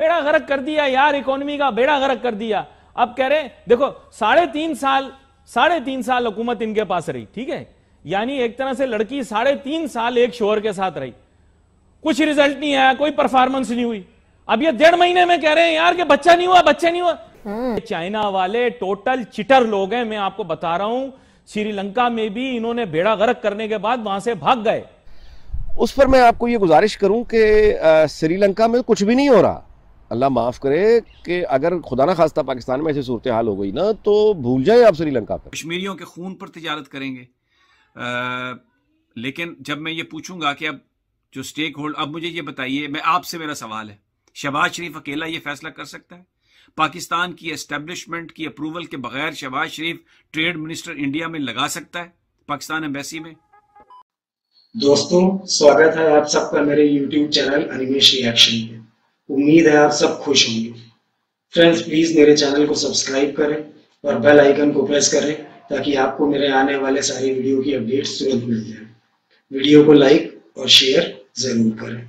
बेड़ा गर्क कर दिया यार इकोनॉमी का बेड़ा गर्क कर दिया अब कह रहे देखो साढ़े तीन साल साढ़े तीन साल हुकूमत इनके पास रही ठीक है यानी एक तरह से लड़की साढ़े तीन साल एक शोहर के साथ रही कुछ रिजल्ट नहीं आया कोई परफॉर्मेंस नहीं हुई अब ये डेढ़ महीने में कह रहे हैं यार कि बच्चा नहीं हुआ बच्चा नहीं हुआ हम्म। चाइना वाले टोटल चिटर लोग हैं मैं आपको बता रहा हूं श्रीलंका में भी इन्होंने बेड़ा गर्क करने के बाद वहां से भाग गए उस पर मैं आपको ये गुजारिश करूं कि श्रीलंका में कुछ भी नहीं हो रहा अल्लाह माफ़ करे कि अगर खुदा ना खास्ता पाकिस्तान में ऐसी सूरत हाल हो गई ना तो भूल जाए आप श्रीलंका पर कश्मीरियों के खून पर तजारत करेंगे आ, लेकिन जब मैं ये पूछूंगा कि अब जो स्टेक होल्ड अब मुझे ये बताइए मैं आपसे मेरा सवाल है शहबाज शरीफ अकेला ये फैसला कर सकता है पाकिस्तान की एस्टेब्लिशमेंट की अप्रूवल के बगैर Shahbaz Sharif trade minister India में लगा सकता है पाकिस्तान एम्बेसी में दोस्तों स्वागत है आप सबका मेरे यूट्यूब चैनल अनिमेश रिएक्शन में उम्मीद है आप सब खुश होंगे फ्रेंड्स प्लीज़ मेरे चैनल को सब्सक्राइब करें और बेल आइकन को प्रेस करें ताकि आपको मेरे आने वाले सारी वीडियो की अपडेट्स तुरंत मिल जाए वीडियो को लाइक और शेयर जरूर करें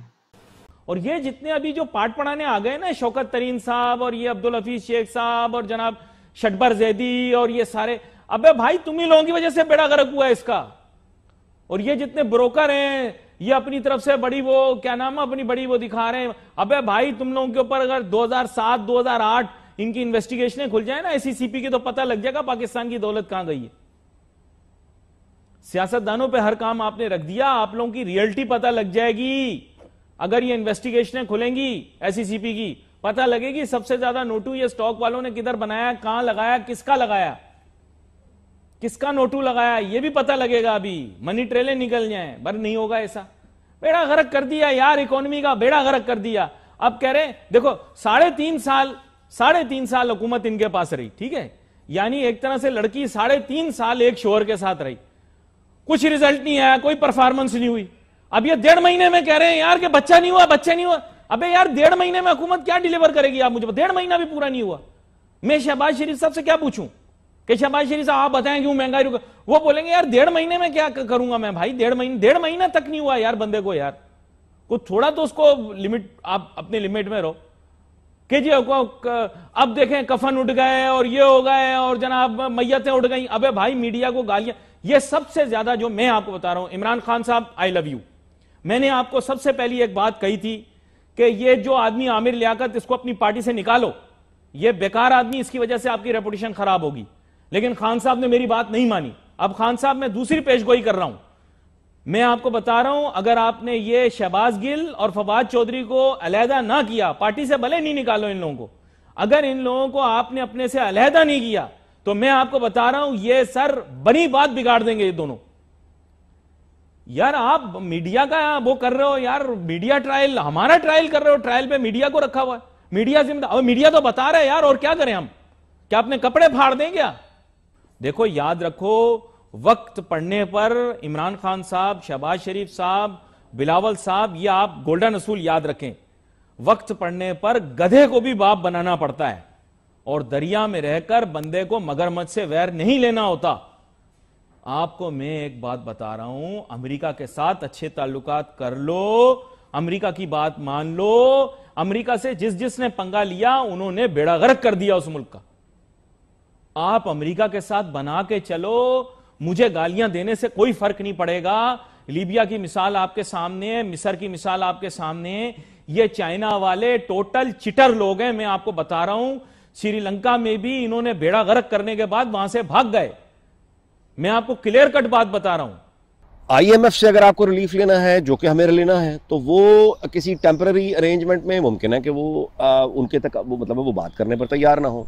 और ये जितने अभी जो पाठ पढ़ाने आ गए ना शौकत तरीन साहब और ये अब्दुल हफीज शेख साहब और जनाब शटबर जैदी और ये सारे अबे भाई तुम ही लोगों की वजह से बेड़ा गर्क हुआ है इसका और ये जितने ब्रोकर हैं ये अपनी तरफ से बड़ी वो क्या नाम है अपनी बड़ी वो दिखा रहे हैं अबे भाई तुम लोगों के ऊपर अगर 2007 2008 इनकी इन्वेस्टिगेशन खुल जाए ना एसीसीपी के तो पता लग जाएगा पाकिस्तान की दौलत कहां गई है सियासतदानों पे हर काम आपने रख दिया आप लोगों की रियलिटी पता लग जाएगी अगर ये इन्वेस्टिगेशन खुलेंगी एसीसीपी की पता लगेगी सबसे ज्यादा नोटू ये स्टॉक वालों ने किधर बनाया कहां लगाया किसका लगाया किसका नोटू लगाया ये भी पता लगेगा अभी मनी ट्रेले निकल जाए पर नहीं होगा ऐसा बेड़ा गर्क कर दिया यार इकोनॉमी का बेड़ा गर्क कर दिया अब कह रहे देखो साढ़े तीन साल साढ़े तीन साल हुकूमत इनके पास रही ठीक है यानी एक तरह से लड़की साढ़े तीन साल एक शोहर के साथ रही कुछ रिजल्ट नहीं आया कोई परफॉर्मेंस नहीं हुई अब ये डेढ़ महीने में कह रहे हैं यार कि बच्चा नहीं हुआ बच्चा नहीं हुआ अबे यार डेढ़ महीने में हुकूमत क्या डिलीवर करेगी आप मुझे डेढ़ महीना भी पूरा नहीं हुआ मैं शहबाज शरीफ साहब से क्या पूछूं कि शहबाज शरीफ साहब आप बताएं क्यों महंगाई रुक वो बोलेंगे यार डेढ़ महीने में क्या करूंगा मैं भाई डेढ़ महीने डेढ़ महीना तक नहीं हुआ यार बंदे को यार कुछ थोड़ा तो उसको लिमिट आप अपने लिमिट में रहो कि जी अब देखें कफन उठ गए और ये हो गए और जनाब मैयतें उठ गई अबे भाई मीडिया को गालियां ये सबसे ज्यादा जो मैं आपको बता रहा हूं इमरान खान साहब आई लव यू मैंने आपको सबसे पहली एक बात कही थी कि ये जो आदमी आमिर लियाकत इसको अपनी पार्टी से निकालो ये बेकार आदमी इसकी वजह से आपकी रेपुटेशन खराब होगी लेकिन खान साहब ने मेरी बात नहीं मानी अब खान साहब मैं दूसरी पेशगोई कर रहा हूं मैं आपको बता रहा हूं अगर आपने ये शहबाज गिल और फवाद चौधरी को अलहदा ना किया पार्टी से भले नहीं निकालो इन लोगों को अगर इन लोगों को आपने अपने से अलहदा नहीं किया तो मैं आपको बता रहा हूं ये सर बनी बात बिगाड़ देंगे ये दोनों यार आप मीडिया का वो कर रहे हो यार मीडिया ट्रायल हमारा ट्रायल कर रहे हो ट्रायल पे मीडिया को रखा हुआ है मीडिया जिम्मेदार मीडिया तो बता रहे हैं यार और क्या करें हम क्या अपने कपड़े फाड़ दें क्या देखो याद रखो वक्त पढ़ने पर इमरान खान साहब शहबाज शरीफ साहब बिलावल साहब ये आप गोल्डन असूल याद रखें वक्त पढ़ने पर गधे को भी बाप बनाना पड़ता है और दरिया में रहकर बंदे को मगरमच्छ से वैर नहीं लेना होता आपको मैं एक बात बता रहा हूं अमेरिका के साथ अच्छे ताल्लुकात कर लो अमेरिका की बात मान लो अमेरिका से जिस जिसने पंगा लिया उन्होंने बेड़ा गर्क कर दिया उस मुल्क का आप अमेरिका के साथ बना के चलो मुझे गालियां देने से कोई फर्क नहीं पड़ेगा लीबिया की मिसाल आपके सामने है मिसर की मिसाल आपके सामने है ये चाइना वाले टोटल चिटर लोग हैं मैं आपको बता रहा हूं श्रीलंका में भी इन्होंने बेड़ा गर्क करने के बाद वहां से भाग गए मैं आपको क्लियर कट बात बता रहा हूं आईएमएफ से अगर आपको रिलीफ लेना है जो कि हमें लेना है तो वो किसी टेम्पररी अरेंजमेंट में मुमकिन है कि वो आ, उनके तक वो मतलब वो बात करने पर तैयार ना हो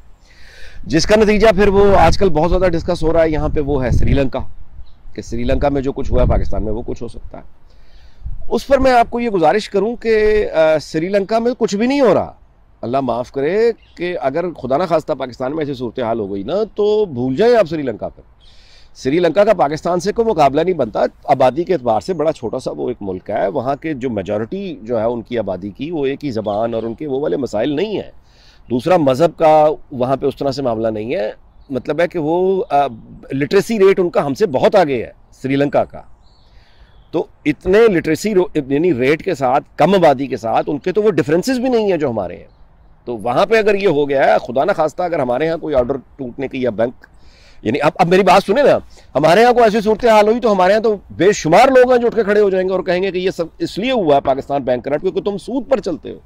जिसका नतीजा फिर वो आजकल बहुत ज़्यादा डिस्कस हो रहा है यहाँ पे वो है श्रीलंका कि श्रीलंका में जो कुछ हुआ है पाकिस्तान में वो कुछ हो सकता है उस पर मैं आपको ये गुजारिश करूँ कि श्रीलंका में कुछ भी नहीं हो रहा अल्लाह माफ़ करे कि अगर खुदा ना खास्ता पाकिस्तान में ऐसी सूरत हाल हो गई ना तो भूल जाए आप श्रीलंका पर श्रीलंका का पाकिस्तान से कोई मुकाबला नहीं बनता आबादी के अतबार से बड़ा छोटा सा वो एक मुल्क है वहाँ के जो मेजोरिटी जो है उनकी आबादी की वो एक ही ज़बान और उनके वो वाले मसाइल नहीं हैं दूसरा मज़हब का वहाँ पे उस तरह से मामला नहीं है मतलब है कि वो लिटरेसी रेट उनका हमसे बहुत आगे है श्रीलंका का तो इतने लिटरेसी यानी रेट के साथ कम आबादी के साथ उनके तो वो डिफरेंसेस भी नहीं है जो हमारे हैं तो वहाँ पे अगर ये हो गया है खुदा ना खास्ता अगर हमारे यहाँ कोई ऑर्डर टूटने की या बैंक यानी अब अब मेरी बात सुने ना हमारे यहाँ को ऐसी सूरत हाल हुई तो हमारे यहाँ तो बेशुमार लोग हैं जो उठ के खड़े हो जाएंगे और कहेंगे कि ये सब इसलिए हुआ है पाकिस्तान बैंक करंट क्योंकि तुम सूद पर चलते हो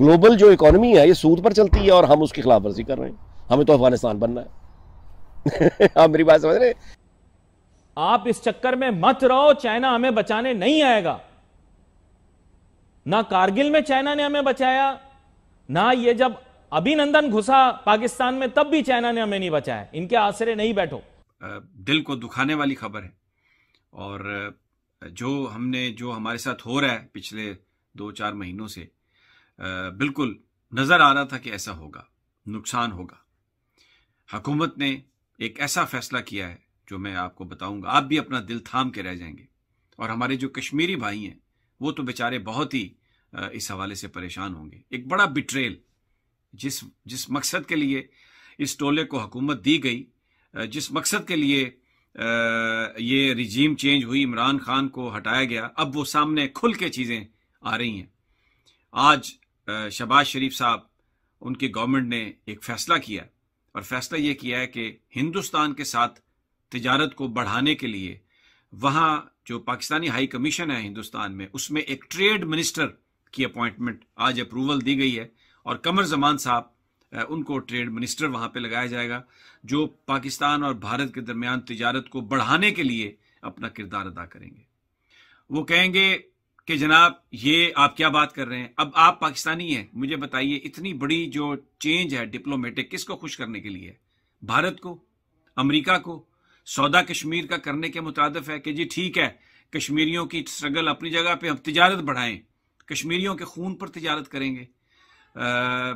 ग्लोबल जो इकोनॉमी है ये सूद पर चलती है और हम उसकी खिलाफ वर्जी कर रहे हैं हमें तो अफगानिस्तान बनना है आप मेरी बात समझ रहे आप इस चक्कर में मत रहो चाइना हमें बचाने नहीं आएगा ना कारगिल में चाइना ने हमें बचाया ना ये जब अभिनंदन घुसा पाकिस्तान में तब भी चाइना ने हमें नहीं बचाया इनके आसरे नहीं बैठो दिल को दुखाने वाली खबर है और जो हमने जो हमारे साथ हो रहा है पिछले दो चार महीनों से बिल्कुल नज़र आ रहा था कि ऐसा होगा नुकसान होगा हुकूमत ने एक ऐसा फैसला किया है जो मैं आपको बताऊंगा आप भी अपना दिल थाम के रह जाएंगे और हमारे जो कश्मीरी भाई हैं वो तो बेचारे बहुत ही इस हवाले से परेशान होंगे एक बड़ा बिट्रेल जिस जिस मकसद के लिए इस टोले को हुकूमत दी गई जिस मकसद के लिए ये रिजीम चेंज हुई इमरान खान को हटाया गया अब वो सामने खुल के चीज़ें आ रही हैं आज शबाज शरीफ साहब उनकी गवर्नमेंट ने एक फैसला किया और फैसला ये किया है कि हिंदुस्तान के साथ तजारत को बढ़ाने के लिए वहाँ जो पाकिस्तानी हाई कमीशन है हिंदुस्तान में उसमें एक ट्रेड मिनिस्टर की अपॉइंटमेंट आज अप्रूवल दी गई है और कमर जमान साहब उनको ट्रेड मिनिस्टर वहाँ पे लगाया जाएगा जो पाकिस्तान और भारत के दरमियान तजारत को बढ़ाने के लिए अपना किरदार अदा करेंगे वो कहेंगे कि जनाब ये आप क्या बात कर रहे हैं अब आप पाकिस्तानी हैं मुझे बताइए इतनी बड़ी जो चेंज है डिप्लोमेटिक किसको खुश करने के लिए भारत को अमेरिका को सौदा कश्मीर का करने के मुतादफ है कि जी ठीक है कश्मीरियों की स्ट्रगल अपनी जगह पे हम तजारत बढ़ाएं कश्मीरियों के खून पर तजारत करेंगे आ,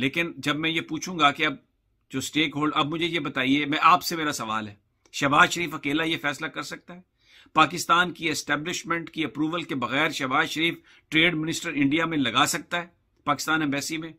लेकिन जब मैं ये पूछूंगा कि अब जो स्टेक होल्ड अब मुझे ये बताइए मैं आपसे मेरा सवाल है शहबाज शरीफ अकेला ये फैसला कर सकता है पाकिस्तान की एस्टेब्लिशमेंट की अप्रूवल के बगैर Shahbaz Sharif trade minister India में लगा सकता है पाकिस्तान एम्बेसी में